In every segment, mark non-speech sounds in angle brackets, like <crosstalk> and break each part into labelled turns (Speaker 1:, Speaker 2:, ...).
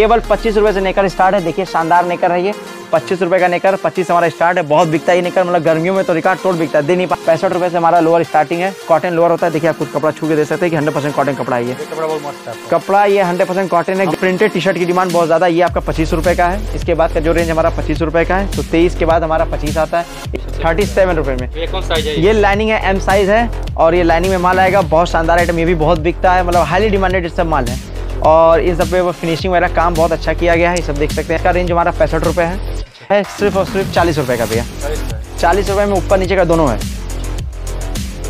Speaker 1: केवल पच्चीस रुपये से नेकर स्टार्ट है देखिए शानदार नेकर है ये पच्चीस रुपये का नेकर पच्चीस हमारा स्टार्ट है बहुत बिकता है नेकर मतलब गर्मियों में तो रिकॉर्ड तोड़ बिकता है दे नहीं पैंसठ रुपये से हमारा लोअर स्टार्टिंग है कॉटन लोअर होता है देखिए आप कुछ कपड़ा छू के दे सकते हैं कि हंड्रेड परसेंट कॉटन कपड़ा ये कपड़ा ये हंड्रेड परसेंट कॉटन है प्रिंटेड टी शर्ट की डिमांड बहुत ज़्यादा ये आपका पच्चीस रुपये का है इसके बाद का जो रेंज हमारा पच्चीस रुपये का है तो तेईस के बाद हमारा पच्चीस आता है थर्टी सेवन रुपये में ये लाइनिंग है एम साइज है और ये लाइनिंग में माल आएगा बहुत शानदार आइटम ये भी बहुत बिकता है मतलब हाईली डिमांडेड सब माल है और इन सब पे वो फिनिशिंग वगैरह काम बहुत अच्छा किया गया है ये सब देख सकते हैं इसका रेंज हमारा पैंसठ रुपये है सिर्फ और सिर्फ चालीस रुपये का भैया चालीस रुपये में ऊपर नीचे का दोनों है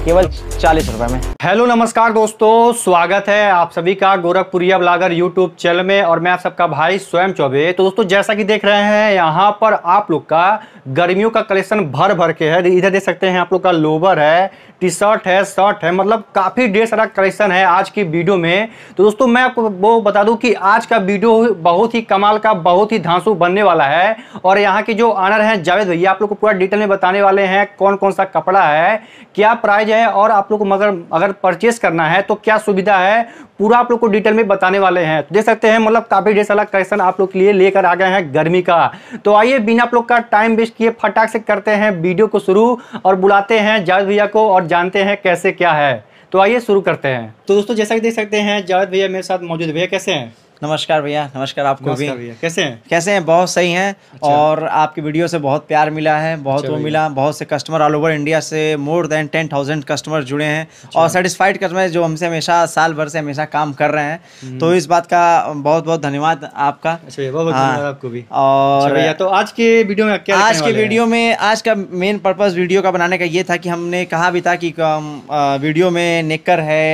Speaker 1: केवल चालीस रुपए में हेलो
Speaker 2: नमस्कार दोस्तों स्वागत है आप सभी का गोरखपुरिया ब्लागर यूट्यूब चैनल में और मैं आप सबका भाई स्वयं चौबे तो दोस्तों जैसा कि देख रहे हैं यहाँ पर आप लोग का गर्मियों का कलेक्शन भर भर के है इधर देख सकते हैं आप लोग का लोवर है टी शर्ट है शर्ट है मतलब काफ़ी ढेर सारा कलेक्शन है आज की वीडियो में तो दोस्तों मैं आपको वो बता दूं कि आज का वीडियो बहुत ही कमाल का बहुत ही धांसू बनने वाला है और यहाँ के जो ऑनर हैं जावेद भैया आप लोग को पूरा डिटेल में बताने वाले हैं कौन कौन सा कपड़ा है क्या प्राइस चार्ज है और आप लोग को मगर अगर परचेस करना है तो क्या सुविधा है पूरा आप लोग को डिटेल में बताने वाले हैं तो देख सकते हैं मतलब काफ़ी ढेर सारा कलेक्शन आप लोग के लिए लेकर आ गए हैं गर्मी का तो आइए बिना आप लोग का टाइम वेस्ट किए फटाक से करते हैं वीडियो को शुरू और बुलाते हैं जावेद भैया को और जानते हैं कैसे क्या है तो आइए
Speaker 1: शुरू करते हैं
Speaker 2: तो दोस्तों जैसा कि देख सकते हैं जावेद भैया मेरे साथ मौजूद भैया कैसे हैं नमस्कार भैया नमस्कार
Speaker 1: आपको भी कैसे हैं कैसे हैं बहुत सही हैं अच्छा। और आपकी वीडियो से बहुत प्यार मिला है बहुत अच्छा वो मिला बहुत से कस्टमर ऑल ओवर इंडिया से more than ten thousand customer जुड़े हैं अच्छा। और सेटिस्फाइड कस्टमर जो हमसे हमेशा साल भर से हमेशा काम कर रहे हैं हम्म। तो इस बात का बहुत बहुत धन्यवाद आपका अच्छा हाँ। आपको भी और अच्छा भैया तो आज के वीडियो में क्या आज के वीडियो में आज का मेन पर्पज वीडियो का बनाने का ये था कि हमने कहा भी था कि वीडियो में नेकर है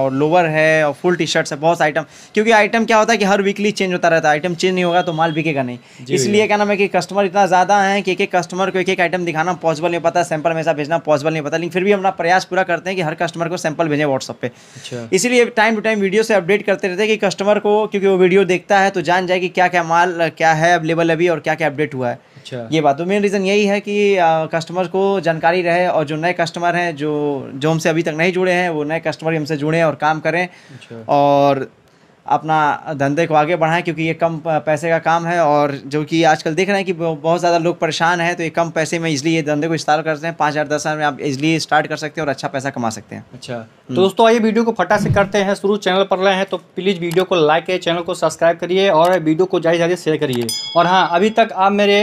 Speaker 1: और लोअर है और फुल टी शर्ट है बहुत आइटम क्योंकि आइटम क्या होता होता है कि हर वीकली चेंज होता रहता है आइटम चेंज नहीं होगा तो माल बिकेगा नहीं इसलिए क्या नाम है कि कस्टमर इतना ज़्यादा है कि एक एक कस्टमर को एक एक आइटम दिखाना पॉसिबल नहीं पता सैंपल हमेशा भेजना पॉसिबल नहीं पता लेकिन फिर भी अपना प्रयास पूरा करते हैं कि हर कस्टमर को सैंपल भेजें व्हाट्सअप पे इसलिए टाइम टू टाइम वीडियो से अपडेट करते रहते हैं कि कस्टमर को क्योंकि वो वीडियो देखता है तो जान जाए कि क्या क्या माल क्या है अवेलेबल अभी और क्या क्या अपडेट हुआ है अच्छा। ये बात तो मेन रीज़न यही है कि कस्टमर को जानकारी रहे और जो नए कस्टमर हैं जो जो हमसे अभी तक नहीं जुड़े हैं वो नए कस्टमर हमसे जुड़े हैं और काम करें अच्छा। और अपना धंधे को आगे बढ़ाएं क्योंकि ये कम पैसे का काम है और जो कि आजकल देख रहे हैं कि बहुत ज़्यादा लोग परेशान हैं तो ये कम पैसे में इजली ये धंधे को स्टार्ट करते हैं पाँच हज़ार दस हज़ार में आप इजली स्टार्ट कर सकते हैं और अच्छा पैसा कमा सकते हैं अच्छा हम्म। तो दोस्तों
Speaker 2: आइए वीडियो को फटा से करते हैं शुरू चैनल पर रहे हैं तो प्लीज़ वीडियो को लाइक करिए चैनल को सब्सक्राइब करिए और वीडियो को ज़्यादा से ज़्यादा शेयर करिए और हाँ अभी तक आप मेरे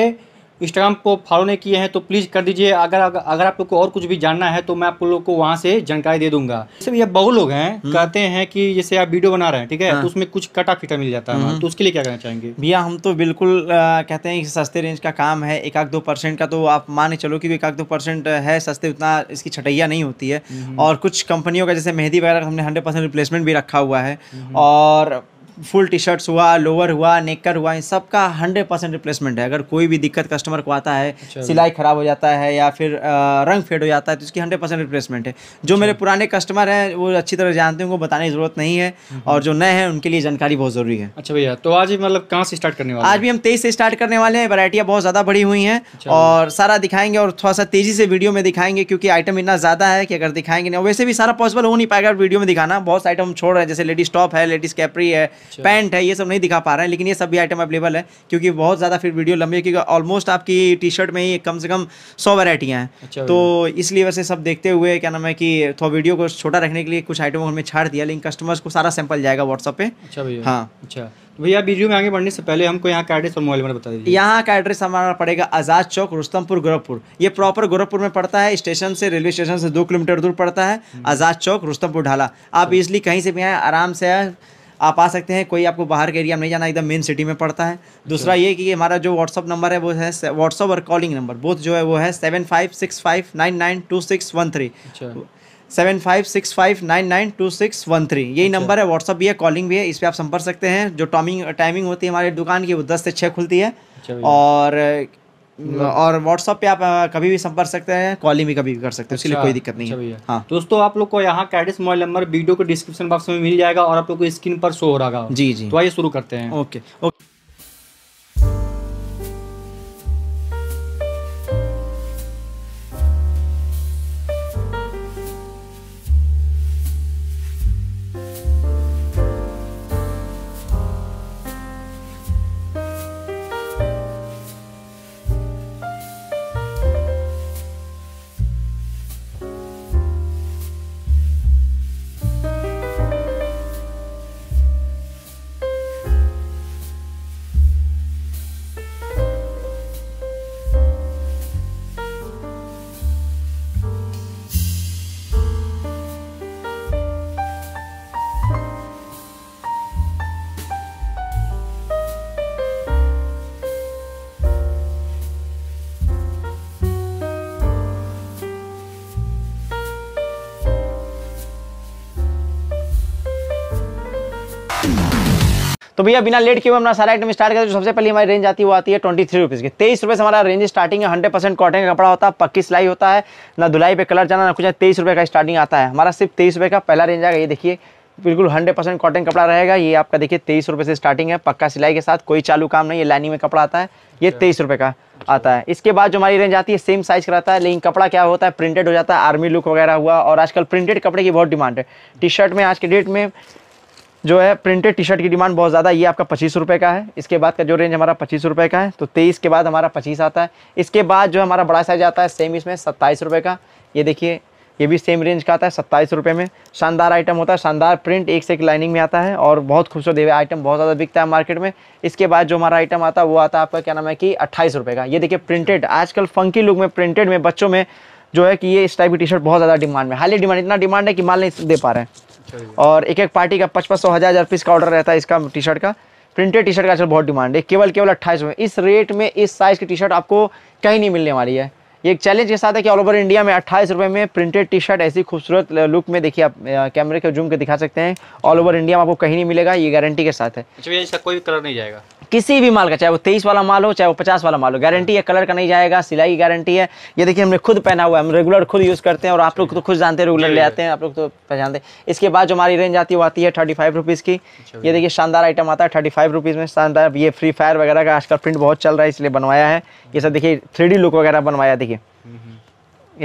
Speaker 2: इंस्टाग्राम को फॉलो नहीं किए हैं तो प्लीज़ कर दीजिए अगर अगर आप लोग को और कुछ भी जानना है तो मैं आप लोग को वहाँ से जानकारी दे दूंगा जैसे ये
Speaker 1: बहुत लोग हैं हम्म। कहते हैं कि जैसे आप वीडियो बना रहे हैं ठीक है हाँ। तो उसमें कुछ कटा फिटा मिल जाता है हम्म। तो उसके लिए क्या करना चाहेंगे भैया हम तो बिल्कुल आ, कहते हैं कि सस्ते रेंज का काम है एक आध दो परसेंट का तो आप माने चलो कि एक आध दो परसेंट है सस्ते उतना इसकी छटैया नहीं होती है हम्म। और कुछ कंपनियों का जैसे मेहंदी वगैरह हमने हंड्रेड परसेंट रिप्लेसमेंट भी रखा हुआ है और फुल टी शर्ट्स हुआ लोअर हुआ नेकर हुआ इन सब का हंड्रेड परसेंट रिप्लेसमेंट है अगर कोई भी दिक्कत कस्टमर को आता है सिलाई ख़राब हो जाता है या फिर रंग फेड हो जाता है तो इसकी हंड्रेड परसेंट रिप्लेसमेंट है जो अच्छा। मेरे पुराने कस्टमर हैं वो अच्छी तरह जानते हैं उनको बताने की ज़रूरत नहीं है हम्म। और जो नए हैं उनके लिए जानकारी बहुत ज़रूरी है अच्छा भैया तो आज मतलब कहाँ से स्टार्ट करने वाले आज भी हम तेईस से स्टार्ट करने वाले हैं वरायटियाँ बहुत ज़्यादा बड़ी हुई हैं अच्छा। और सारा दिखाएंगे और थोड़ा सा तेज़ी से वीडियो में दिखाएंगे क्योंकि आइटम इतना ज़्यादा है कि अगर दिखाएंगे नहीं वैसे भी सारा पॉसिबल हो नहीं पाएगा वीडियो में दिखाना बहुत आइटम छोड़ रहे हैं जैसे लेडीज़ टॉप है लेडीज़ कैपरी है अच्छा। पैंट है ये सब नहीं दिखा पा रहे हैं लेकिन ये सब भी आइटम अवेलेबल है क्योंकि बहुत ज़्यादा फिर वीडियो लंबी है क्योंकि ऑलमोस्ट आपकी टी शर्ट में ही कम से कम सौ वेराइटियाँ हैं अच्छा। तो इसलिए वैसे सब देखते हुए क्या नाम है कि थोड़ा तो वीडियो को छोटा रखने के लिए कुछ आइटम हमने छाड़ दिया लेकिन कस्टमर्स को सारा सैंपल जाएगा व्हाट्सअप पे
Speaker 2: अच्छा भैया हाँ अच्छा
Speaker 1: तो भैया वीडियो में आगे बढ़ने से पहले हमको यहाँ का एड्रेस और मोबाइल नंबर बता दीजिए यहाँ का एड्रेस हमारा पड़ेगा आज़ाद चौक रुस्तमपुर गोरखपुर ये प्रॉपर गोरखपुर में पड़ता है स्टेशन से रेलवे स्टेशन से दो किलोमीटर दूर पड़ता है हम्म। आज़ाद चौक रुस्तमपुर ढाला आप इजली अच्छा। कहीं से भी आए आराम से आए आप आ सकते हैं कोई आपको बाहर के एरिया में नहीं जाना एकदम मेन सिटी में पड़ता है दूसरा अच्छा। ये कि हमारा जो व्हाट्सअप नंबर है वो है व्हाट्सअप और कॉलिंग नंबर बोथ जो है वो है seven five six five nine nine two six one three seven five six five nine nine two six one three यही नंबर अच्छा। है व्हाट्सअप भी है कॉलिंग भी है इस पर आप संपर्क सकते हैं जो टॉमिंग टाइमिंग होती है हमारी दुकान की वो दस से छः खुलती है अच्छा और और व्हाट्सअप पे आप कभी भी संपर्क सकते हैं कॉलिंग भी कभी भी कर सकते हैं उसके लिए अच्छा, कोई दिक्कत नहीं है अच्छा हाँ दोस्तों आप लोग को यहाँ कैडिस मोबाइल
Speaker 2: नंबर वीडियो को डिस्क्रिप्शन बॉक्स में मिल जाएगा और आप लोग को स्क्रीन पर शो हो रहा जी जी तो आइए शुरू करते हैं ओके ओके
Speaker 1: तो भैया बिना लेट किए अपना सारा आइटम स्टार्ट करते सबसे पहले हमारी रेंज आती है वो आती है ट्वेंटी थ्री रुपीज़ की तेईस रुपये से हमारा रेंज स्टार्टिंग है हंड्रेड परसेंट कॉटन का कपड़ा होता है पक्की सिलाई होता है ना धुलाई पे कलर जाना ना कुछ तेईस रुपये का स्टार्टिंग आता है हमारा सिर्फ तेईस रुपये का पहला रेंज आएगा ये देखिए बिल्कुल हंड्रेड परसेंट कॉटन कपड़ा रहेगा ये आपका देखिए तेईस रुपये से स्टार्टिंग है पक्का सिलाई के साथ कोई चालू काम नहीं है लाइनिंग में कपड़ा आता है ये अच्छा। तेईस रुपये का आता है इसके बाद जो हमारी रेंज आती है सेम साइज़ का रहता है लेकिन कपड़ा क्या होता है प्रिंटेड हो जाता है आर्मी लुक वगैरह हुआ और आजकल प्रिंटेड कपड़े की बहुत डिमांड है टी शर्ट में आज के डेट में जो है प्रिंटेड टी शर्ट की डिमांड बहुत ज़्यादा ये आपका पच्चीस रुपये का है इसके बाद का जो रेंज हमारा पच्चीस रुपये का है तो तेईस के बाद हमारा पच्चीस आता है इसके बाद जो हमारा बड़ा साइज आता है सेम इसमें सत्ताईस रुपये का ये देखिए ये भी सेम रेंज का आता है सत्ताईस रुपये में शानदार आइटम होता है शानदार प्रिंट एक से एक लाइनिंग में आता है और बहुत खूबसूरत है आइटम बहुत ज़्यादा बिकता है मार्केट में इसके बाद जो हमारा आइटम आता है वो आता है आपका क्या नाम है कि अट्ठाईस रुपये का ये देखिए प्रिंटेड आजकल फंकी लुक में प्रिंटेड में बच्चों में जो है कि ये इस टाइप की टी शर्ट बहुत ज़्यादा डिमांड में हाईली डिमांड इतना डिमांड है कि माल नहीं दे पा रहे हैं और एक एक पार्टी का पचपन सौ हज़ार हज़ार पीस का ऑर्डर रहता है इसका टी शर्ट का प्रिंटेड टी शर्ट का बहुत डिमांड है केवल केवल अट्ठाईस में इस रेट में इस साइज़ की टी शर्ट आपको कहीं नहीं मिलने वाली है ये एक चैलेंज के साथ है कि ऑल ओवर इंडिया में अट्ठाईस रुपये में प्रिंटेड टी शर्ट ऐसी खूबसूरत लुक में देखिए आप कैमरे के जूम के दिखा सकते हैं ऑल ओवर इंडिया में आपको कहीं नहीं मिलेगा ये गारंटी के साथ है
Speaker 2: इसका कोई कलर नहीं जाएगा
Speaker 1: किसी भी माल का चाहे वो तेईस वाला माल हो चाहे वो पचास वाला माल हो गारंटी है कलर का नहीं जाएगा सिलाई की गारंटी है ये देखिए हमने खुद पहना हुआ है हम रेगुलर खुद यूज़ करते हैं और आप लोग तो खुद जानते हैं रेगुलर ले आते हैं आप लोग तो पहचानते हैं इसके बाद जो हमारी रेंज आती है वो आती है थर्टी फाइव रुपीज़ की ये देखिए शानदार आइटम आता है थर्टी फाइव रुपीज़ में शानदार ये फ्री फायर वगैरह का आजकल प्रिंट बहुत चल रहा है इसलिए बनवाया है ये सब देखिए थ्री लुक वगैरह बनवाया देखिए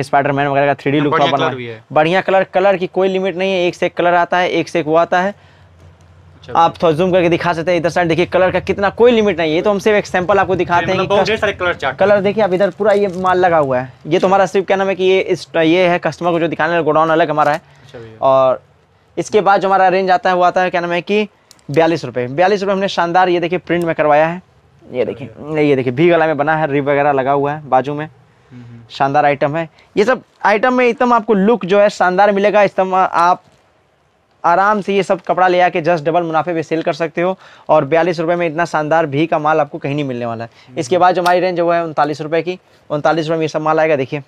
Speaker 1: स्पाइडरमैन हम्म। वगैरह का थ्री लुक बनवाया बढ़िया कलर कलर की कोई लिमिट नहीं है एक से एक कलर आता है एक से एक वो आता है आप थोड़ा जूम करके दिखा सकते हैं इधर साइड देखिए कलर का कितना कोई लिमिट नहीं है तो हम सिर्फ एक सैंपल आपको दिखाते मतलब हैं कलर कलर देखिए आप इधर पूरा ये माल लगा हुआ है ये तो हमारा सिर्फ क्या नाम है कि ये इस ये है कस्टमर को जो दिखाने वाला गोडाउन अलग हमारा है अच्छा और इसके बाद जो हमारा रेंज आता है वो आता है क्या नाम है कि बयालीस रुपये बयालीस रुपये हमने शानदार ये देखिए प्रिंट में करवाया है ये देखिए ये देखिए भी गला में बना है रिप वगैरह लगा हुआ है बाजू में हम्म, हम्म। शानदार आइटम है ये सब आइटम में एकदम आपको लुक जो है शानदार मिलेगा इस आप आराम से ये सब कपड़ा ले आके जस्ट डबल मुनाफे पे सेल कर सकते हो और बयालीस रुपये में इतना शानदार भी का माल आपको कहीं नहीं मिलने वाला है इसके बाद जो हमारी रेंज वो है उनतालीस रुपये की उनतालीस रुपये में ये सब माल आएगा देखिए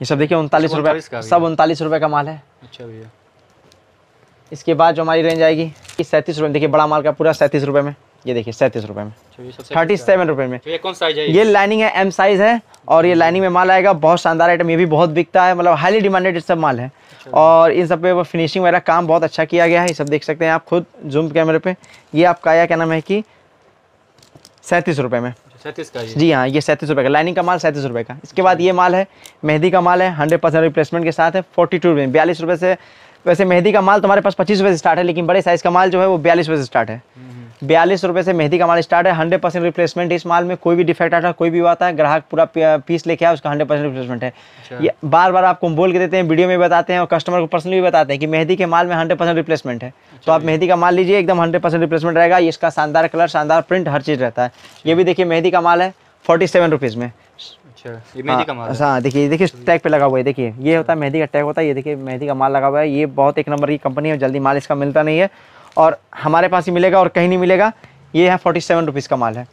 Speaker 1: ये सब देखिए उनतालीस अच्छा, रुपये सब उनतालीस रुपये का माल है अच्छा भैया इसके बाद जो हमारी रेंज आएगी सैंतीस रुपये में देखिए बड़ा माल का पूरा सैंतीस रुपये में ये देखिए सैंतीस रुपए में तो थर्टी अच्छा सेवन रुपए में तो ये कौन साइज है ये लाइनिंग है एम साइज है और ये लाइनिंग में माल आएगा बहुत शानदार आइटम ये भी बहुत बिकता है मतलब हाईली डिमांडेड सब माल है अच्छा। और इन सब पे वो फिनिशिंग वगैरह काम बहुत अच्छा किया गया है ये सब देख सकते हैं आप खुद जूम कैमरे पे ये आपका आया क्या नाम है कि सैंतीस रुपये में अच्छा, सैंतीस का जी हाँ ये सैंतीस रुपये का लाइनिंग का माल सैंतीस रुपये का इसके बाद ये माल है मेहंदी का माल है हंड्रेड परसेंट रिप्लेसमेंट के साथ है फोर्टी टू रुपये बयालीस रुपये से वैसे मेहंदी का माल तुम्हारे पास पच्चीस रुपये से स्टार्ट है लेकिन बड़े साइज़ का माल जो है वो बयालीस रुपये से स्टार्ट है बयालीस रुपये से मेहंदी का माल स्टार्ट है हंड्रेड परसेंट रिप्लेसमेंट इस माल में कोई भी डिफेक्ट आता है कोई भी आता है ग्राहक पूरा पीस लेके आया उसका हंड्रेड परसेंट रिप्लेसमेंट है अच्छा। ये बार बार आपको बोल के देते हैं वीडियो में बताते हैं और कस्टमर को पर्सनली भी बताते हैं कि मेहंदी के माल में हंड्रेड परसेंट रिप्लेसमेंट है अच्छा, तो आप मेहंदी का माल लीजिए एकदम हंड्रेड परसेंट रिप्लेसमेंट रहेगा इसका शानदार कलर शानदार प्रिंट हर चीज़ रहता है ये भी देखिए मेहंदी का माल है फोर्टी सेवन रुपीज़ में
Speaker 2: अच्छा
Speaker 1: देखिए देखिए टैग पे लगा हुआ है देखिए ये होता है मेहंदी का टैग होता है ये देखिए मेहंदी का माल लगा हुआ है ये बहुत एक नंबर की कंपनी है जल्दी माल इसका मिलता नहीं है और हमारे पास ही मिलेगा और कहीं नहीं मिलेगा ये है फोर्टी सेवन रुपीज़ का माल है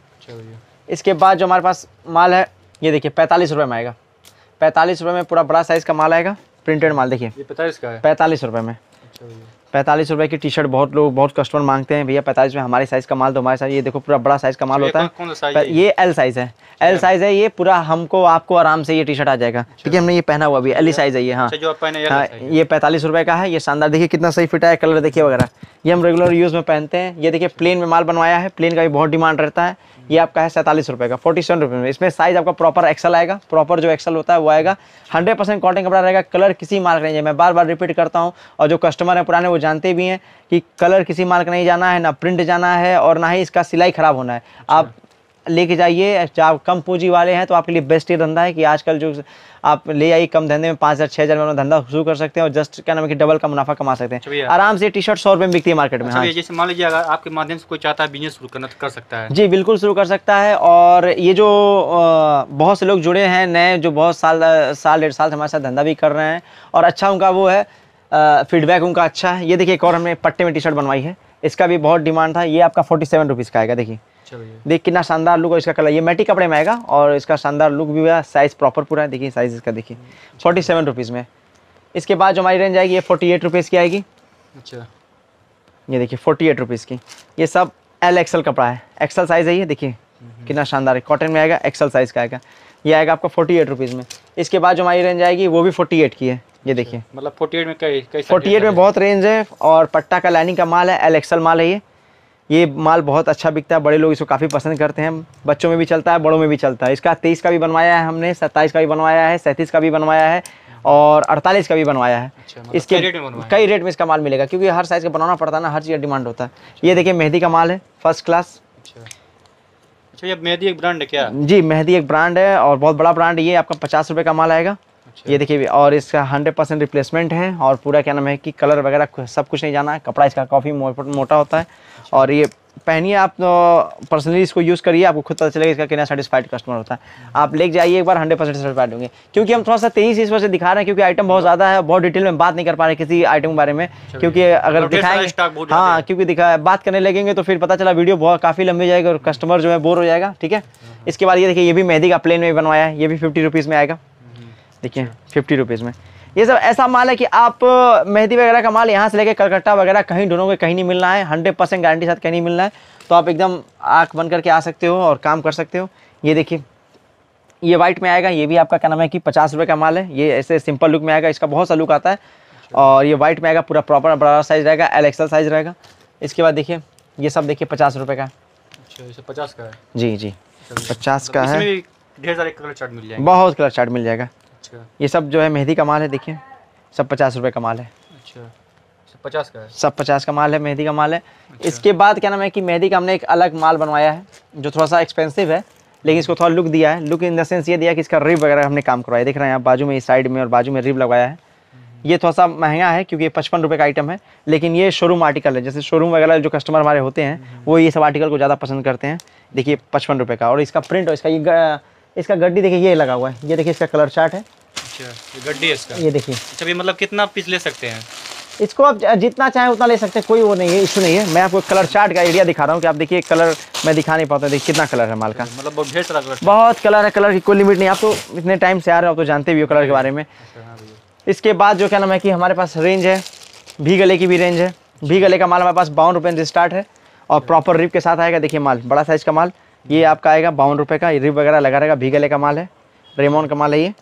Speaker 1: इसके बाद जो हमारे पास माल है ये देखिए पैंतालीस रुपये में आएगा पैंतालीस रुपये में पूरा बड़ा साइज़ का माल आएगा प्रिंटेड माल देखिए पैंतालीस पैंतालीस रुपये में पैंतालीस रुपए की टी शर्ट बहुत लोग बहुत कस्टमर मांगते हैं भैया पैंतालीस में हमारे साइज़ का माल तो हमारे साथ ये देखो पूरा बड़ा साइज़ का माल होता है ये एल साइज़ है एल साइज़ है ये पूरा हमको आपको आराम से ये टी शर्ट आ जाएगा ठीक अच्छा। है हमने ये पहना हुआ भी एल साइज़ e e है ये हाँ,
Speaker 2: अच्छा, e हाँ
Speaker 1: ये पैंतालीस रुपए का है ये शानदार देखिए कितना सही फिट है कलर देखिए वगैरह ये हम रेगुलर यूज़ में पहनते हैं ये देखिए प्लेन में माल बनवाया है प्लेन का भी बहुत डिमांड रहता है ये आपका है सैंतालीस रुपये का फोर्टी सेवन रुपये में इसमें साइज आपका प्रॉपर एक्सल आएगा प्रॉपर जो एक्सल होता है वो आएगा हंड्रेड परसेंट कॉटन कपड़ा रहेगा कलर किसी मार्क नहीं है मैं बार बार रिपीट करता हूँ और जो कस्टमर हैं पुराने वो जानते भी हैं कि कलर किसी मार्क नहीं जाना है ना प्रिंट जाना है और ना ही इसका सिलाई ख़राब होना है आप लेके जाइए आप कम पूंजी वाले हैं तो आपके लिए बेस्ट ये धंधा है कि आजकल जो आप ले आइए कम धंधे में पाँच हज़ार छः हज़ार में धंधा शुरू कर सकते हैं और जस्ट क्या नाम है कि डबल का मुनाफा कमा सकते हैं अच्छा आराम से टी शर्ट सौ रुपये में बिकती है मार्केट में अच्छा हाँ
Speaker 2: जैसे मान लीजिए अगर आपके माध्यम से कोई चाहता है बिजनेस शुरू करना तो कर सकता है जी बिल्कुल
Speaker 1: शुरू कर सकता है और ये जो बहुत से लोग जुड़े हैं नए जो बहुत साल साल डेढ़ साल से हमारे साथ धंधा भी कर रहे हैं और अच्छा उनका वो है फीडबैक उनका अच्छा है ये देखिए एक और हमने पट्टे में टी शर्ट बनवाई है इसका भी बहुत डिमांड था ये आपका फोर्टी सेवन रुपीज़ का आएगा देखिए देखिए कितना शानदार लुक और इसका कलर ये मैटी कपड़े में आएगा और इसका शानदार लुक भी हुआ साइज़ प्रॉपर पूरा है देखिए साइज़ इसका देखिए फोर्टी सेवन रुपीज़ में इसके बाद जो हमारी रेंज आएगी ये फोर्टी एट रुपीज़ की आएगी अच्छा ये देखिए फोर्टी एट रुपीज़ की ये सब एल एक्सल कपड़ा है एक्सल साइज़ है ये देखिए हम्म। कितना शानदार है कॉटन में आएगा एक्सल साइज़ का आएगा ये आएगा आपका फोर्टी एट रुपीज़ में इसके बाद जो हमारी रेंज आएगी वो भी फोर्टी एट की है ये अच्छा, देखिए
Speaker 2: मतलब फोर्टी एट में कई फोर्टी एट में
Speaker 1: बहुत रेंज है और पट्टा का लाइनिंग का माल है एल एक्सल माल है ये ये माल बहुत अच्छा बिकता है बड़े लोग इसको काफ़ी पसंद करते हैं बच्चों में भी चलता है बड़ों में भी चलता है इसका तेईस का भी बनवाया है हमने सत्ताईस का भी बनवाया है सैंतीस का भी बनवाया है और अड़तालीस का भी बनवाया है अच्छा, मतलब इसके रेट में कई रेट में इसका माल मिलेगा क्योंकि हर साइज़ का बनाना पड़ता है ना हर चीज़ का डिमांड होता है ये देखिए मेहंदी का माल है फर्स्ट अच्छा। क्लास
Speaker 2: अच्छा ये मेहंदी एक ब्रांड है क्या
Speaker 1: जी मेहंदी एक ब्रांड है और बहुत बड़ा ब्रांड ये आपका पचास रुपये का माल आएगा अच्छा। ये देखिए और इसका हंड्रेड परसेंट रिप्लेसमेंट है और पूरा क्या नाम है कि कलर वगैरह सब कुछ नहीं जाना है कपड़ा इसका काफ़ी मोटा होता है अच्छा। और ये पहनिए आप तो पर्सनली इसको यूज़ करिए आपको खुद पता चलेगा इसका कितना सेटिस्फाइड कस्टमर होता है हम्म। आप ले जाइए एक बार हंड्रेड परसेंट सेटिस्फाइड होंगे क्योंकि हम थोड़ा सा तेईस इस वजह से दिखा रहे हैं क्योंकि आइटम बहुत ज़्यादा है बहुत डिटेल में बात नहीं कर पा रहे किसी आइटम के बारे में क्योंकि अगर दिखाएंगे हाँ क्योंकि दिखा बात करने लगेंगे तो फिर पता चला वीडियो बहुत काफ़ी लंबी जाएगी और कस्टमर जो है बोर हो जाएगा ठीक है हम्म। इसके बाद ये देखिए ये भी मेहदी का प्लेन में बनवाया है ये भी फिफ्टी रुपीज़ में आएगा देखिए फिफ्टी रुपीज़ में ये सब ऐसा माल है कि आप मेहंदी वगैरह का माल यहाँ से लेके कलकत्ता वगैरह कहीं ढूंढोगे कहीं नहीं मिलना है हंड्रेड परसेंट गारंटी साथ कहीं नहीं मिलना है तो आप एकदम आँख बन करके आ सकते हो और काम कर सकते हो ये देखिए ये वाइट में आएगा ये भी आपका क्या नाम है कि पचास रुपये का माल है ये ऐसे सिंपल लुक में आएगा इसका बहुत सा लुक आता है अच्छा। और ये वाइट में आएगा पूरा प्रॉपर बड़ा साइज़ रहेगा एल एक्सल साइज़ रहेगा इसके बाद देखिए ये सब देखिए पचास रुपये का
Speaker 2: अच्छा, पचास का है
Speaker 1: जी जी पचास मतलब का है
Speaker 2: ढेर सारे कलर चार्ट मिल जाएगा बहुत
Speaker 1: कलर चार्ट मिल जाएगा अच्छा ये सब जो है मेहंदी का माल है देखिए सब पचास रुपये का माल है
Speaker 2: अच्छा पचास का है
Speaker 1: सब पचास का माल है मेहंदी का माल है अच्छा। इसके बाद क्या नाम है कि मेहंदी का हमने एक अलग माल बनवाया है जो थोड़ा सा एक्सपेंसिव है लेकिन इसको थोड़ा लुक दिया है लुक इन द सेंस ये दिया कि इसका रिब वगैरह हमने काम करवाया देख रहे हैं आप बाजू में इस साइड में और बाजू में रिब लगाया है हम्म। ये थोड़ा सा महंगा है क्योंकि पचपन रुपये का आइटम है लेकिन ये शोरूम आर्टिकल है जैसे शोरूम वगैरह जो कस्टमर हमारे होते हैं हम्म। वो ये सब आर्टिकल को ज़्यादा पसंद करते हैं देखिए पचपन रुपये का और इसका प्रिंट और इसका ये इसका गड्डी देखिए ये लगा हुआ है ये देखिए इसका कलर चार्ट है
Speaker 2: अच्छा ये देखिए अच्छा ये मतलब कितना पीस ले सकते हैं
Speaker 1: इसको आप जितना चाहें उतना ले सकते हैं कोई वो नहीं है इशू नहीं है मैं आपको कलर चार्ट का आइडिया दिखा रहा हूँ कि आप देखिए कलर मैं दिखा नहीं पाता देखिए कितना कलर है माल का
Speaker 2: मतलब बहुत ढेर सारा कलर
Speaker 1: बहुत कलर है कलर की कोई लिमिट नहीं आप तो इतने टाइम से आ रहे हो आप तो जानते भी हो कलर के बारे में अच्छा, हाँ इसके बाद जो क्या नाम है कि हमारे पास रेंज है भी गले की भी रेंज है भी गले का माल हमारे पास बावन रुपये से स्टार्ट है और अच्छा। प्रॉपर रिप के साथ आएगा देखिए माल बड़ा साइज़ का माल ये हम्म। आपका आएगा बावन रुपये का रिप वगैरह लगा रहेगा भी गले का माल है रेमोन का माल है ये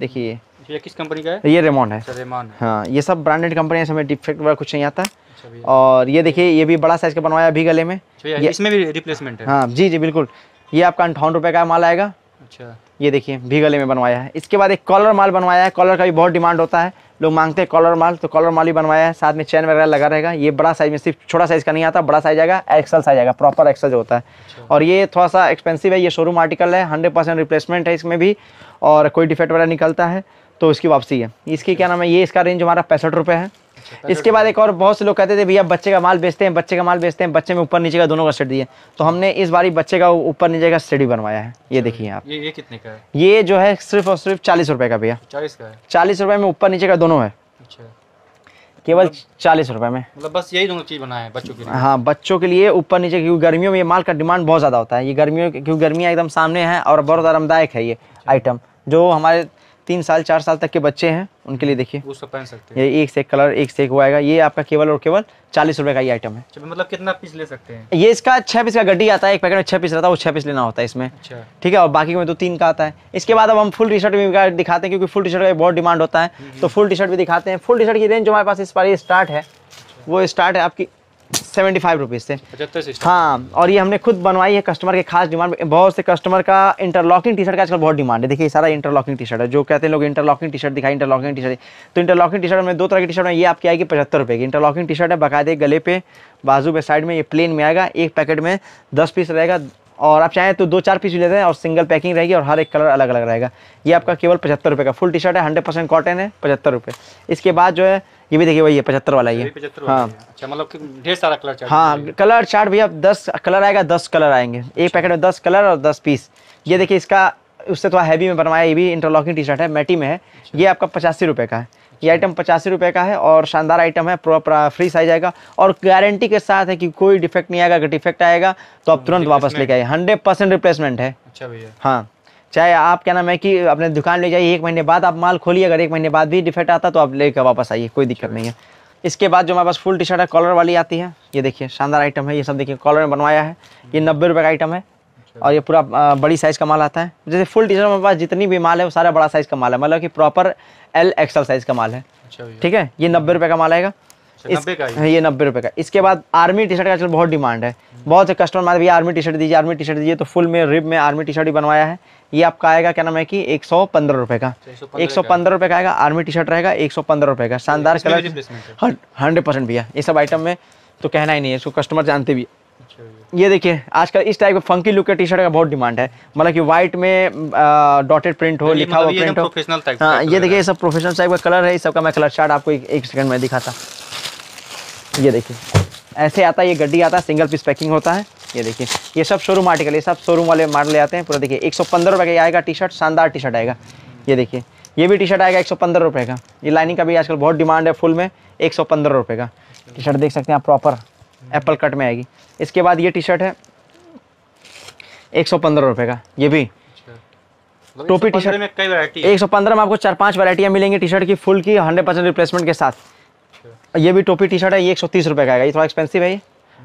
Speaker 1: देखिए अच्छा,
Speaker 2: ये किस कंपनी का है ये रेमोंड है रेमोन अच्छा,
Speaker 1: हाँ ये सब ब्रांडेड कंपनी है इसमें डिफेक्ट वगैरह कुछ नहीं आता अच्छा और ये देखिए ये भी बड़ा साइज का बनवाया अभी गले में ये, इसमें भी
Speaker 2: रिप्लेसमेंट है हाँ जी
Speaker 1: जी बिल्कुल ये आपका अंठावन रुपये का माल आएगा अच्छा ये देखिए भी गले में बनवाया है इसके बाद एक कॉलर माल बनवाया है कॉलर का भी बहुत डिमांड होता है लोग मांगते हैं कॉलर माल तो कॉलर माल ही बनवाया है साथ में चैन वगैरह लगा रहेगा ये बड़ा साइज में सिर्फ छोटा साइज का नहीं आता बड़ा साइज आएगा एक्सल साइज आएगा प्रॉपर एक्सल जो होता है और ये थोड़ा सा एक्सपेंसिव है ये शोरूम आर्टिकल है हंड्रेड रिप्लेसमेंट है इसमें भी और कोई डिफेक्ट वाला निकलता है तो इसकी वापसी है इसकी क्या नाम है ये इसका रेंज हमारा पैंसठ रुपये है अच्छा, इसके बाद एक और बहुत से लोग कहते थे भैया बच्चे का माल बेचते हैं बच्चे का माल बेचते हैं बच्चे में ऊपर नीचे का दोनों का सेट दिए तो हमने इस बारी बच्चे का ऊपर नीचे का सेट ही बनवाया है ये अच्छा, देखिए आप ये ये कितने का है ये जो है सिर्फ और सिर्फ चालीस रुपए का भैया चालीस का है चालीस रुपए में ऊपर नीचे का दोनों है अच्छा। केवल मतलब चालीस रुपये में
Speaker 2: मतलब बस यही दोनों चीज़ बनाए हैं बच्चों के लिए हाँ
Speaker 1: बच्चों के लिए ऊपर नीचे क्योंकि गर्मियों में ये माल का डिमांड बहुत ज़्यादा होता है ये गर्मियों क्योंकि गर्मियाँ एकदम सामने हैं और बहुत आरामदायक है ये आइटम अच्छा। जो हमारे तीन साल चार साल तक के बच्चे हैं उनके लिए देखिए
Speaker 2: उसको पहन सकते
Speaker 1: हैं ये एक से एक कलर एक से एक वो आएगा ये आपका केवल और केवल चालीस रुपए का ये आइटम है
Speaker 2: अच्छा, मतलब कितना पीस ले सकते हैं
Speaker 1: ये इसका छह पीस का गड्डी आता है एक पैकेट में छह पीस रहता है वो छह पीस लेना होता है इसमें अच्छा। ठीक है और बाकी में तो तीन का आता है इसके बाद अब हम फुल टी शर्ट भी दिखाते हैं क्योंकि फुल टी शर्ट का बहुत डिमांड होता है तो फुल टी शर्ट भी दिखाते हैं फुल टी शर्ट की रेंज जो हमारे पास इस बार स्टार्ट है अच्छा। वो स्टार्ट है आपकी सेवेंटी फाइव रुपीज़ से अच्छा, तो हाँ और ये हमने खुद बनवाई है कस्टमर के खास डिमांड बहुत से कस्टमर का इंटरलॉकिंग टी शर्ट का आजकल बहुत डिमांड है देखिए सारा इंटरलॉकिंग टी शर्ट है जो कहते हैं लोग इंटरलॉकिंग टी शर्ट दिखाई इंटरलॉकिंग टी शर्ट तो इंटरलॉकिंग टी शर्ट में दो तरह की टी शर्ट है ये आपकी आएगी पचहत्तर रुपये की इंटरलॉकिंग टी शर्ट है बकायदे गले पे बाजू पे साइड में ये प्लेन में आएगा एक पैकेट में दस पीस रहेगा और आप चाहें तो दो चार पीस भी लेते हैं और सिंगल पैकिंग रहेगी और हर एक कलर अलग अलग रहेगा ये आपका केवल पचहत्तर रुपये का फुल टी शर्ट है हंड्रेड परसेंट कॉटन है पचहत्तर रुपये इसके बाद जो है ये भी देखिए वही है पचहत्तर वाला ये हाँ
Speaker 2: अच्छा मतलब ढेर सारा कलर हाँ
Speaker 1: कलर चार्ट भैया दस कलर आएगा दस कलर आएंगे एक पैकेट अच्छा। में दस कलर और दस पीस ये देखिए इसका उससे थोड़ा हैवी में बनवाया ये भी इंटरलॉकिंग टी शर्ट है मैटी में है अच्छा। ये आपका पचासी रुपये का है ये आइटम पचासी रुपये का है और शानदार आइटम है प्रॉपर फ्री साइज आएगा और गारंटी के साथ है कि कोई डिफेक्ट नहीं आएगा अगर डिफेक्ट आएगा तो आप हाँ, तुरंत वापस लेके आइए हंड्रेड परसेंट रिप्लेसमेंट है अच्छा भैया हाँ चाहे आप क्या नाम है कि अपने दुकान ले जाइए एक महीने बाद आप माल खोलिए अगर एक महीने बाद भी डिफेक्ट आता तो आप लेकर वापस आइए कोई दिक्कत अच्छा। नहीं है इसके बाद जो हमारे पास फुल टी शर्ट है कॉलर वाली आती है ये देखिए शानदार आइटम है ये सब देखिए कॉलर में बनवाया है ये नब्बे रुपये का आइटम है और ये पूरा बड़ी साइज़ का माल आता है जैसे फुल टी शर्ट हमारे पास जितनी भी माल है वो सारा बड़ा साइज़ का माल है मतलब कि प्रॉपर एल एक्सल साइज़ का माल है अच्छा ठीक है ये नब्बे रुपये का माल आएगा अच्छा, इस, ये नब्बे रुपये का इसके बाद आर्मी टी शर्ट का चल बहुत डिमांड है बहुत से कस्टमर मारे भैया आर्मी टी शर्ट दीजिए आर्मी टी शर्ट दीजिए तो फुल में रिब में आर्मी टी शर्ट ही बनवाया है ये आपका आएगा क्या नाम है कि एक सौ पंद्रह रुपये अच्छा, का एक सौ पंद्रह रुपये का आएगा आर्मी टी शर्ट रहेगा एक सौ पंद्रह रुपये का तो शानदार कलर हंड्रेड परसेंट भैया ये सब आइटम में तो कहना ही नहीं है इसको कस्टमर जानते भी ये देखिए आजकल इस टाइप का फंकी लुक के टी शर्ट का बहुत डिमांड है मतलब कि व्हाइट में डॉटेड प्रिंट हो लिखा हुआ प्रिंट मतलब हो हाँ ये देखिए सब प्रोफेशनल टाइप का कलर है सबका मैं कलर चार्ट आपको एक सेकंड में दिखाता ये देखिए ऐसे आता है ये गड्डी आता है सिंगल पीस पैकिंग होता है ये देखिए ये सब शोरूम आर्टिकल ये सब शोरूम वाले ले आते हैं पूरा देखिए एक सौ पंद्रह रुपये का आएगा टी शर्ट शानदार टी शर्ट आएगा ये देखिए ये भी टी शर्ट आएगा एक सौ पंद्रह रुपये का ये लाइनिंग का भी आजकल बहुत डिमांड है फुल में एक सौ पंद्रह रुपये का टी शर्ट देख सकते हैं आप प्रॉपर एप्पल कट में आएगी इसके बाद ये टी शर्ट है एक सौ पंद्रह रुपये का ये भी अच्छा। मतलब टोपी टी शर्ट में कई एक सौ पंद्रह में आपको चार पांच वरायटियाँ मिलेंगी टी शर्ट की फुल की हंड्रेड परसेंट रिप्लेसमेंट के साथ अच्छा। ये भी टोपी टी शर्ट है ये एक सौ तीस रुपये का आएगा ये थोड़ा एक्सपेंसिव है ये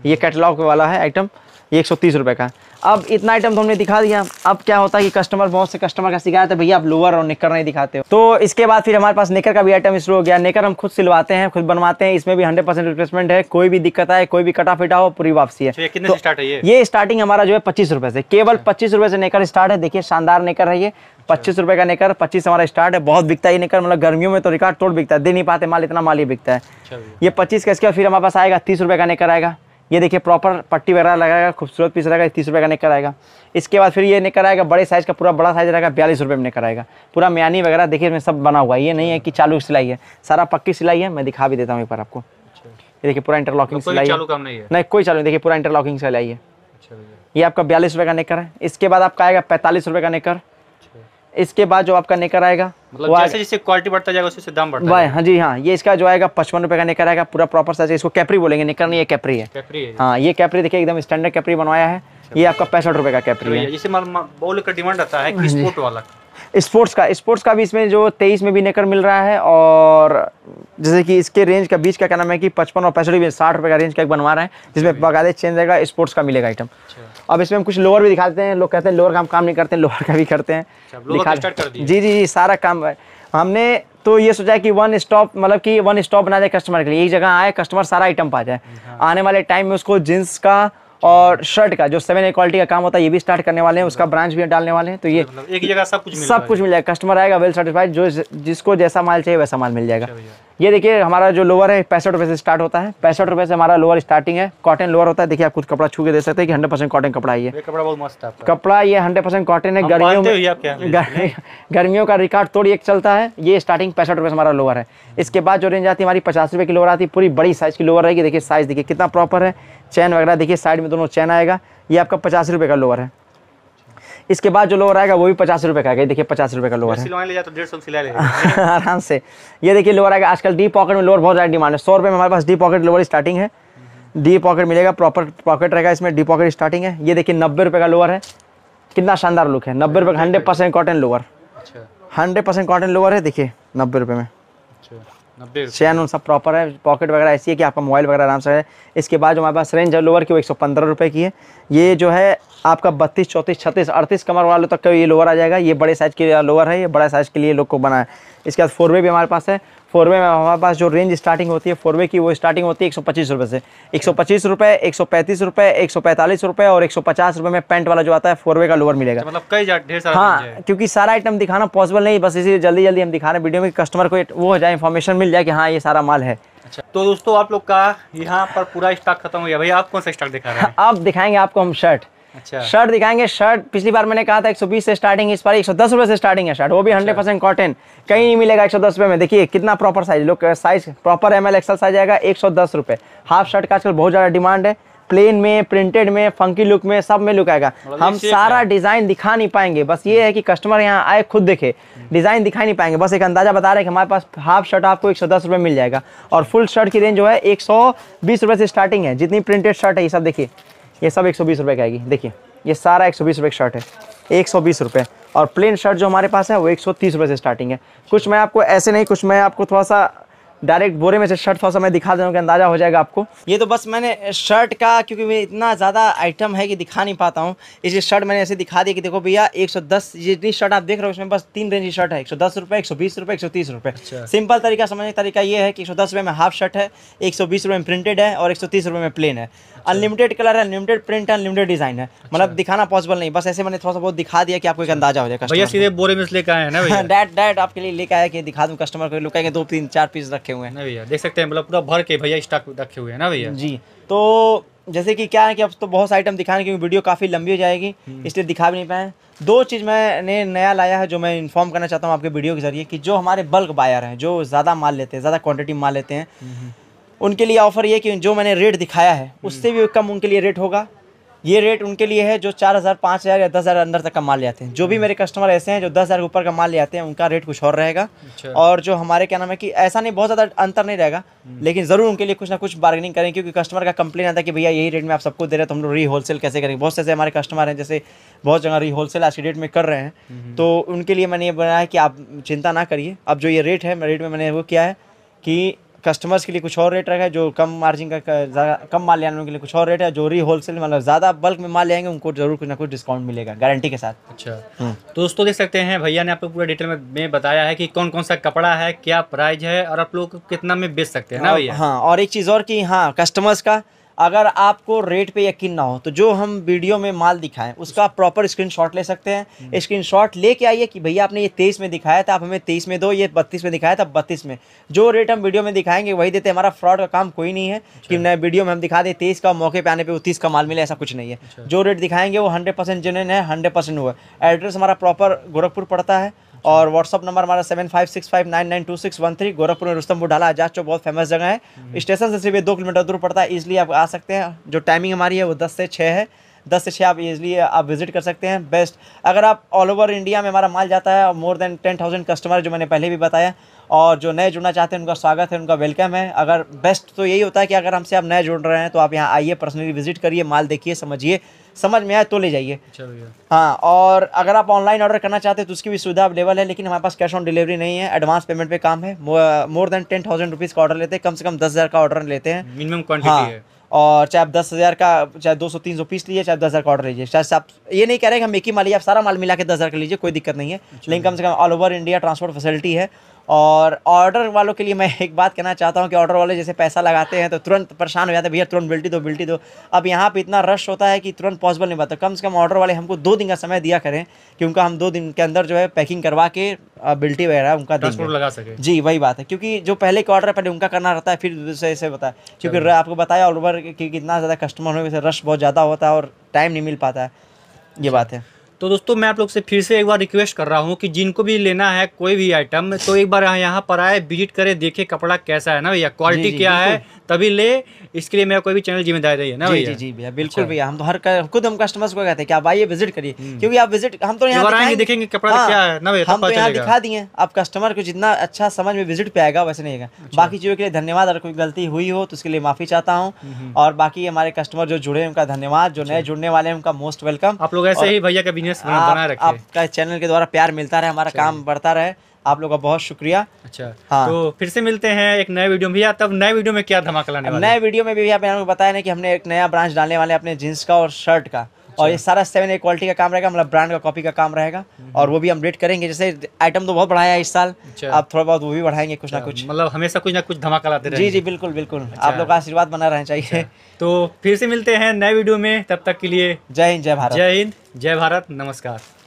Speaker 1: ये कैटलॉग वाला है आइटम ये एक सौ तीस रुपये का अब इतना आइटम तो हमने दिखा दिया अब क्या होता है कि कस्टमर बहुत से कस्टमर का शिकायत है भैया आप लोअर और नेकर नहीं दिखाते हो तो इसके बाद फिर हमारे पास नेकर का भी आइटम शुरू हो गया नेकर हम खुद सिलवाते हैं खुद बनवाते हैं इसमें भी हंड्रेड परसेंट रिप्लेसमेंट है कोई भी दिक्कत आए कोई भी कटा फिटा हो पूरी वापसी है अच्छा, ये स्टार्टिंग तो हमारा जो है पच्चीस से केवल अच्छा। पच्चीस से नेकर स्टार्ट है देखिए शानदार नेकर है ये अच्छा। पच्चीस रुपए का नेकर पच्चीस हमारा स्टार्ट है बहुत बिकता है ये नेकर मतलब गर्मियों में तो रिकॉर्ड तोड़ बिकता है दे नहीं पाते माल इतना माल ही बिकता है ये पच्चीस का इसके फिर हमारे पास आएगा तीस रुपए का नेकर आएगा ये देखिए प्रॉपर पट्टी वगैरह लगाएगा खूबसूरत पीस रहेगा तीस रुपये का निकल आएगा इसके बाद फिर ये निकल आएगा बड़े साइज़ का पूरा बड़ा साइज़ रहेगा बयालीस रुपये में निकल आएगा पूरा म्यानी वगैरह देखिए इसमें सब बना हुआ है ये नहीं है कि चालू सिलाई है सारा पक्की सिलाई है मैं दिखा भी देता हूँ एक बार आपको अच्छा। ये देखिए पूरा इंटरलॉकिंग सिलाई है नहीं कोई चालू देखिए पूरा इंटरलॉकिंग सिलाई है अच्छा ये आपका बयालीस रुपये का निकर है इसके बाद आपका आएगा पैंतालीस रुपये का निकर इसके बाद जो आपका नेकर आएगा मतलब जैसे
Speaker 2: जैसे क्वालिटी बढ़ता जाएगा उससे दाम बढ़ता है हाँ
Speaker 1: जी हाँ ये इसका जो आएगा पचपन रुपए का निकर आएगा पूरा प्रॉपर साइज इसको कैपरी बोलेंगे निकर नहीं ये कैपरी है कैपरी है हाँ ये कैपरी देखिए एकदम स्टैंडर्ड कैपरी बनवाया है ये आपका पैंसठ रुपए का कैपरी है जिसे
Speaker 2: बोले का डिमांड आता है हाँ वाला
Speaker 1: स्पोर्ट्स का स्पोर्ट्स का भी इसमें जो तेईस में भी नेकर मिल रहा है और जैसे कि इसके रेंज का बीच का क्या नाम है कि पचपन और पैंसठ भी साठ रुपये का रेंज का एक बनवा रहे हैं जिसमें बकायदे चेंज रहेगा स्पोर्ट्स का मिलेगा आइटम अच्छा। अब इसमें हम कुछ लोअर भी दिखाते हैं लोग कहते हैं लोअर का हम काम नहीं करते लोअर का भी करते हैं अच्छा, जी जी जी सारा काम हमने तो ये सोचा है कि वन स्टॉप मतलब कि वन स्टॉप बना दे कस्टमर के लिए एक जगह आए कस्टमर सारा आइटम पा जाए हाँ। आने वाले टाइम में उसको जींस का और शर्ट का जो सेवन ए क्वालिटी का काम होता है ये भी स्टार्ट करने वाले हैं उसका ब्रांच भी डालने वाले हैं तो ये मतलब,
Speaker 2: एक जगह सब कुछ सब
Speaker 1: कुछ मिल जाएगा कस्टमर आएगा वेल सेटिस्फाइड जो जिसको जैसा माल चाहिए वैसा माल मिल जाएगा ये देखिए हमारा जो लोअर है पैंसठ रुपये से स्टार्ट होता है पैंसठ रुपये से हमारा लोअर स्टार्टिंग है कॉटन लोअर होता है देखिए आप कुछ कपड़ा छू के दे सकते हैं कि हंड्रेड परसेंट कॉटन कपड़ा ये
Speaker 2: कपड़ा बहुत मस्त है
Speaker 1: कपड़ा ये हंड्रेड परसेंट कॉटन है गर्मियों में गर्मियों का रिकॉर्ड तोड़ एक चलता है ये स्टार्टिंग पैंसठ से हमारा लोअर है इसके बाद जो रेंज आती है हमारी पचास रुपये की लोअर आती है पूरी बड़ी साइज़ की लोअर रहेगी देखिए साइज़ देखिए कितना प्रॉपर है चैन वगैरह देखिए साइड में दोनों चैन आएगा ये आपका पचास रुपये का लोअर है इसके बाद जो लोअर आएगा वो भी पचास रुपये का आएगा देखिए पचास रुपये का लोअर
Speaker 2: है तो <laughs>
Speaker 1: आराम से ये देखिए लोअर आएगा आजकल डी पॉकेट में लोअर बहुत ज़्यादा डिमांड है सौ रुपये में हमारे पास डी पॉकेट लोअर स्टार्टिंग है डी पॉकेट मिलेगा प्रॉपर पॉकेट रहेगा इसमें डी पॉकेट स्टार्टिंग है ये देखिए नब्बे रुपये का लोअर है कितना शानदार लुक है नब्बे रुपये का hundred percent cotton lower hundred percent cotton lower है देखिए नब्बे रुपये में अच्छा। चैन उन सब प्रॉपर है पॉकेट वगैरह ऐसी है कि आपका मोबाइल वगैरह आराम से है इसके बाद जो हमारे पास रेंज है लोअर की वो एक सौ पंद्रह रुपये की है ये जो है आपका बत्तीस चौंतीस छत्तीस अड़तीस कमर वालों तक का ये लोअर आ जाएगा ये बड़े साइज़ के लोअर है ये बड़ा साइज़ के लिए लोग को बना है इसके बाद फोर वे भी हमारे पास है फोर वे में हमारे पास जो रेंज स्टार्टिंग होती है फोर वे की वो स्टार्टिंग होती है एक सौ पच्चीस रुपये से एक सौ पच्चीस रुपये एक सौ पैंतीस रुपये एक सौ पैंतालीस रुपये और एक सौ पचास रुपये में पेंट वाला जो आता है फोर वे का लोअर मिलेगा अच्छा, मतलब
Speaker 2: कई ढेर सारा हाँ
Speaker 1: क्योंकि सारा आइटम दिखाना पॉसिबल नहीं बस इसी जल्दी जल्दी हम दिखा रहे वीडियो में कस्टमर को वो हो जाए इन्फॉर्मेशन मिल जाए कि हाँ ये सारा माल है
Speaker 2: अच्छा तो दोस्तों आप लोग का यहाँ पर पूरा स्टॉक खत्म हो गया भाई आप कौन सा स्टॉक दिखा रहे हैं
Speaker 1: आप दिखाएंगे आपको हम शर्ट अच्छा शर्ट दिखाएंगे शर्ट पिछली बार मैंने कहा था 120 से स्टार्टिंग इस बार 110 रुपए से स्टार्टिंग है शर्ट वो भी 100 परसेंट कॉटन कहीं नहीं मिलेगा 110 रुपए में देखिए कितना प्रॉपर साइज लोग size proper M L XL size आएगा एक सौ हाफ शर्ट का आजकल बहुत ज़्यादा डिमांड है प्लेन में प्रिंटेड में फंकी लुक में सब में लुक आएगा मतलब हम सारा डिज़ाइन दिखा नहीं पाएंगे बस ये है कि कस्टमर यहाँ आए खुद देखे डिज़ाइन दिखा नहीं पाएंगे बस एक अंदाज़ा बता रहे हैं कि हमारे पास हाफ शर्ट आपको एक सौ दस रुपये मिल जाएगा और फुल शर्ट की रेंज जो है एक सौ बीस रुपये से स्टार्टिंग है जितनी प्रिंटेड शर्ट है ये सब देखिए ये सब एक सौ बीस रुपये आएगी देखिए ये सारा एक सौ बीस रुपये शर्ट है एक सौ बीस रुपये और प्लेन शर्ट जो हमारे पास है वो एक सौ तीस रुपये से स्टार्टिंग है कुछ मैं आपको ऐसे नहीं कुछ मैं आपको थोड़ा सा डायरेक्ट बोरे में से शर्ट थोड़ा सा मैं दिखा देने का अंदाज़ा हो जाएगा आपको ये तो बस मैंने शर्ट का क्योंकि मैं इतना ज़्यादा आइटम है कि दिखा नहीं पाता हूँ इसे शर्ट मैंने ऐसे दिखा दिया कि देखो भैया एक सौ दस जितनी शर्ट आप देख रहे हो उसमें बस तीन रेंज की शर्ट है एक सौ दस रुपये एक सौ बीस रुपये एक सौ तीस रुपये अच्छा। सिंपल तरीका समझने का तरीका ये है कि एक सौ दस रुपये में हाफ शर्ट है एक सौ बीस रुपये में प्रिंटेड है और एक सौ तीस रुपये में प्लेन है अनलिमिटेड अच्छा। कलर है अनलिमिटेड प्रिंट है अनलिमिटेड डिजाइन है अच्छा। मतलब दिखाना पॉसिबल नहीं बस ऐसे मैंने थोड़ा सा बहुत दिखा दिया कि आपको एक अंदाजा हो जाएगा भैया सीधे बोरे में लेकर आए हैं ना डायरेक्ट <laughs> डायरेक्ट आपके लिए लेकर आया कि दिखा दूँ कस्टमर को लुकाएंगे दो तीन चार पीस रखे रखे हुए हैं ना भैया देख सकते हैं मतलब पूरा भर के भैया स्टॉक रखे हुए हैं ना भैया जी तो जैसे कि क्या है कि अब तो बहुत आइटम दिखाने क्योंकि वीडियो काफ़ी लंबी हो जाएगी हम्म। इसलिए दिखा भी नहीं पाए दो चीज़ मैंने नया लाया है जो मैं इन्फॉर्म करना चाहता हूँ आपके वीडियो के जरिए कि जो हमारे बल्क बायर हैं जो ज़्यादा माल लेते हैं ज़्यादा क्वान्टिटी माल लेते हैं हम्म। उनके लिए ऑफर ये कि जो मैंने रेट दिखाया है हम्म। उससे भी कम उनके लिए रेट होगा ये रेट उनके लिए है जो चार हज़ार पाँच हज़ार या दस हज़ार अंदर तक का माल ले आते हैं जो भी हम्म। मेरे कस्टमर ऐसे हैं जो दस हज़ार ऊपर का माल ले आते हैं उनका रेट कुछ और रहेगा अच्छा। और जो हमारे क्या नाम है कि ऐसा नहीं बहुत ज़्यादा अंतर नहीं रहेगा हम्म। लेकिन ज़रूर उनके लिए कुछ ना कुछ बार्गेनिंग करें क्योंकि कस्टमर का कंप्लेन आता है कि भैया यही रेट में आप सबको दे रहे हैं तो हम लोग री होलसेल कैसे करेंगे बहुत से ऐसे हमारे कस्टमर हैं जैसे बहुत जगह री होलसेल आज रेट डेट में कर रहे हैं हम्म, तो उनके लिए मैंने ये बनाया कि आप चिंता ना करिए अब जो ये रेट है रेट में मैंने वो किया है कि कस्टमर्स के लिए कुछ और रेट रखा है जो कम मार्जिन का कम माल ले आने के लिए कुछ और रेट है जो री होलसेल मतलब ज़्यादा बल्क में माल ले आएंगे उनको जरूर कुछ ना कुछ डिस्काउंट मिलेगा गारंटी के साथ अच्छा हम्म।
Speaker 2: तो दोस्तों देख सकते हैं भैया ने आपको पूरा डिटेल में, में बताया है कि कौन कौन सा कपड़ा है क्या प्राइस है और आप लोग कितना में बेच सकते हैं ना हाँ, भैया हाँ
Speaker 1: और एक चीज़ और कि हाँ कस्टमर्स का अगर आपको रेट पे यकीन ना हो तो जो हम वीडियो में माल दिखाएं उसका आप प्रॉपर स्क्रीनशॉट ले सकते हैं स्क्रीनशॉट हम्म। लेके आइए कि भैया आपने ये तेईस में दिखाया था आप हमें तेईस में दो ये बत्तीस में दिखाया था बत्तीस में जो रेट हम वीडियो में दिखाएंगे वही देते हमारा फ्रॉड का काम कोई नहीं है अच्छा। कि नए वीडियो में हम दिखा दें तेईस का मौके पर आने पर तीस का माल मिले ऐसा कुछ नहीं है अच्छा। जो रेट दिखाएंगे वो हंड्रेड परसेंट है हंड्रेड परसेंट हुआ एड्रेस हमारा प्रॉपर गोरखपुर पड़ता है अच्छा। और व्हाट्सअप नंबर हमारा seven five six five nine nine two six one three Gorakhpur में रुस्तमपुर ढाला आजाद चौक तो बहुत फेमस जगह है हम्म। स्टेशन से सिर्फ दो किलोमीटर दूर पड़ता है इजिली आप आ सकते हैं जो टाइमिंग हमारी है वो दस से छः है दस से छः आप इजिली आप विजिट कर सकते हैं बेस्ट अगर आप ऑल ओवर इंडिया में हमारा माल जाता है और more than ten thousand customer जो मैंने पहले भी बताया और जो नए जुड़ना चाहते हैं उनका स्वागत है उनका वेलकम है अगर बेस्ट तो यही होता है कि अगर हमसे आप नए जुड़ रहे हैं तो आप यहाँ आइए पर्सनली विजिट करिए माल देखिए समझिए समझ में आए तो ले जाइए हाँ और अगर आप ऑनलाइन ऑर्डर करना चाहते हैं तो उसकी भी सुविधा अवेलेबल है लेकिन हमारे पास कैश ऑन डिलीवरी नहीं है एडवांस पेमेंट पे काम है more than ten thousand rupees का ऑर्डर लेते हैं कम से कम दस हज़ार का ऑर्डर लेते हैं मिनिमम क्वांटिटी हाँ, है और चाहे आप दस हज़ार का चाहे दो सौ तीन सौ पीस लीजिए चाहे दस हज़ार का ऑर्डर लीजिए चाहे आप ये नहीं कह रहे हैं हम एक ही माल लीजिए आप सारा माल मिला के दस हज़ार का लीजिए कोई दिक्कत नहीं है लेकिन कम से कम all over India transport facility है और ऑर्डर वालों के लिए मैं एक बात कहना चाहता हूँ कि ऑर्डर वाले जैसे पैसा लगाते हैं तो तुरंत परेशान हो जाते हैं भैया तुरंत बिल्टी दो बिल्टी दो अब यहाँ पे इतना रश होता है कि तुरंत पॉसिबल नहीं पाता कम से कम ऑर्डर वाले हमको दो दिन का समय दिया करें कि उनका हम दो दिन के अंदर जो है पैकिंग करवा के बिल्टी वगैरह उनका लगा सके जी वही बात है क्योंकि जो पहले के ऑर्डर है पहले उनका करना रहता है फिर दूसरे ऐसे बताया क्योंकि आपको बताया ऑल ओवर कि कितना ज़्यादा कस्टमर होने रश बहुत ज़्यादा होता है और टाइम नहीं मिल पाता है ये बात है
Speaker 2: तो दोस्तों मैं आप लोग से फिर से एक बार रिक्वेस्ट कर रहा हूँ कि जिनको भी लेना है कोई भी आइटम तो एक बार यहाँ पर आए विजिट करें देखे कपड़ा कैसा है ना भैया क्वालिटी क्या है तभी ले इसके लिए मेरा कोई भी चैनल जिम्मेदारी है ना भैया जी जी भैया बिल्कुल अच्छा। भैया
Speaker 1: हम तो हर खुद हम कस्टमर्स को कहते हैं आप आइए विजिट करिए हम्म। क्योंकि आप विजिट हम तो यहाँ आएंगे देखेंगे कपड़ा हाँ, क्या है ना भैया हम तो यहाँ दिखा दिए आप कस्टमर को जितना अच्छा समझ में विजिट पे आएगा वैसे नहीं आएगा अच्छा। बाकी चीज़ों के लिए धन्यवाद अगर कोई गलती हुई हो तो उसके लिए माफी चाहता हूँ हम्म, हम्म। और बाकी हमारे कस्टमर जो जुड़े उनका धन्यवाद जो नए अच्छा। जुड़ने वाले हैं उनका मोस्ट वेलकम आप लोग ऐसे ही भैया
Speaker 2: का कंटिन्यूस बना रखे आपका
Speaker 1: चैनल के द्वारा प्यार मिलता रहे हमारा काम बढ़ता रहे आप लोगों का बहुत शुक्रिया अच्छा हाँ तो फिर से मिलते हैं एक नए वीडियो में भैया तब
Speaker 2: नए वीडियो में क्या धमाका लाने वाले नए
Speaker 1: वीडियो में भी भैया बताया ना कि हमने एक नया ब्रांच डालने वाले अपने जींस का और शर्ट का और ये अच्छा। सारा सेवन ए क्वालिटी का काम रहेगा मतलब ब्रांड का कॉपी का काम रहेगा हम्म। और वो भी हम अपडेट करेंगे जैसे आइटम तो बहुत बढ़ाया है इस साल आप अच्छा। थोड़ा बहुत वो भी बढ़ाएंगे कुछ ना अच्छा, कुछ
Speaker 2: मतलब हमेशा कुछ ना कुछ धमाका लाते रहे जी जी बिल्कुल बिल्कुल आप लोग का आशीर्वाद बना रहना चाहिए तो फिर से मिलते हैं नए वीडियो में तब तक के लिए जय हिंद जय भारत जय हिंद जय भारत नमस्कार